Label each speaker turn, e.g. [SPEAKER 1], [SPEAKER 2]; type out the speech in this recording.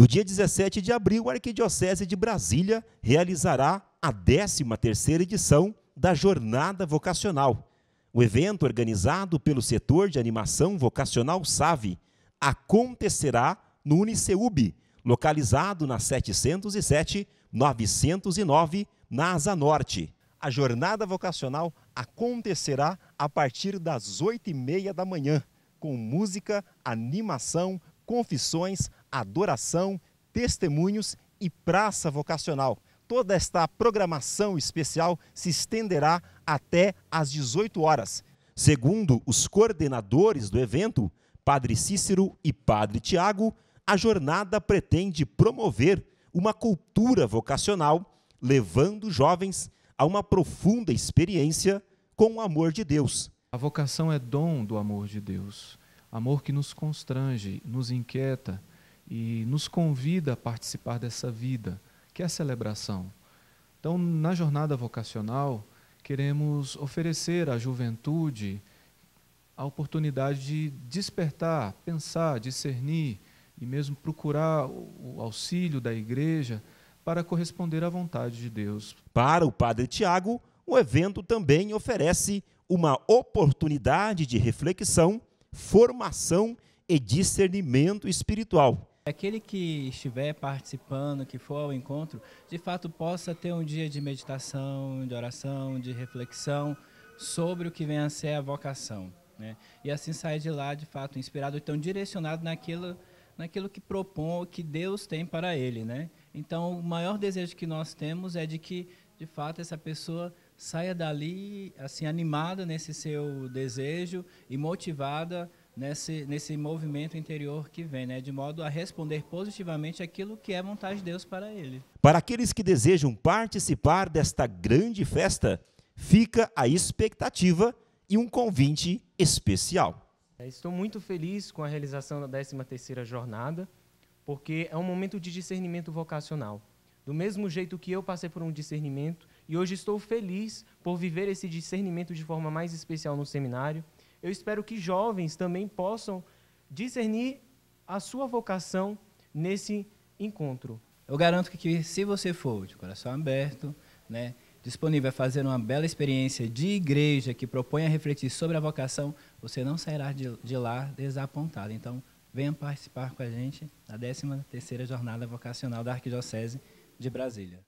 [SPEAKER 1] No dia 17 de abril, a Arquidiocese de Brasília realizará a 13ª edição da Jornada Vocacional. O evento, organizado pelo setor de animação vocacional SAVE, acontecerá no Uniceub, localizado na 707 909, na Asa Norte. A jornada vocacional acontecerá a partir das 8h30 da manhã, com música, animação, confissões, adoração, testemunhos e praça vocacional. Toda esta programação especial se estenderá até às 18 horas. Segundo os coordenadores do evento, Padre Cícero e Padre Tiago, a jornada pretende promover uma cultura vocacional, levando jovens
[SPEAKER 2] a uma profunda experiência com o amor de Deus. A vocação é dom do amor de Deus, amor que nos constrange, nos inquieta, e nos convida a participar dessa vida, que é a celebração. Então, na jornada vocacional, queremos oferecer à juventude a oportunidade de despertar, pensar, discernir e mesmo procurar o auxílio da igreja para corresponder à vontade de Deus. Para o Padre
[SPEAKER 1] Tiago, o evento também oferece uma oportunidade de reflexão, formação e discernimento espiritual, aquele que
[SPEAKER 3] estiver participando, que for ao encontro, de fato possa ter um dia de meditação, de oração, de reflexão sobre o que vem a ser a vocação. Né? E assim sair de lá, de fato, inspirado, então direcionado naquilo, naquilo que propõe, que Deus tem para ele. Né? Então, o maior desejo que nós temos é de que, de fato, essa pessoa saia dali assim animada nesse seu desejo e motivada nesse, nesse movimento interior que vem, né? de modo a responder positivamente aquilo que é vontade de Deus para ele.
[SPEAKER 1] Para aqueles que desejam participar desta grande festa, fica a expectativa e um convite especial.
[SPEAKER 4] É, estou muito feliz com a realização da 13ª jornada, porque é um momento de discernimento vocacional. Do mesmo jeito que eu passei por um discernimento e hoje estou feliz por viver esse discernimento de forma mais especial no seminário, eu espero que
[SPEAKER 3] jovens também possam discernir a sua vocação nesse encontro. Eu garanto que, se você for de coração aberto, né, disponível a fazer uma bela experiência de igreja que propõe a refletir sobre a vocação, você não sairá de, de lá desapontado. Então, venha participar com a gente da 13ª
[SPEAKER 2] Jornada Vocacional da Arquidiocese de Brasília.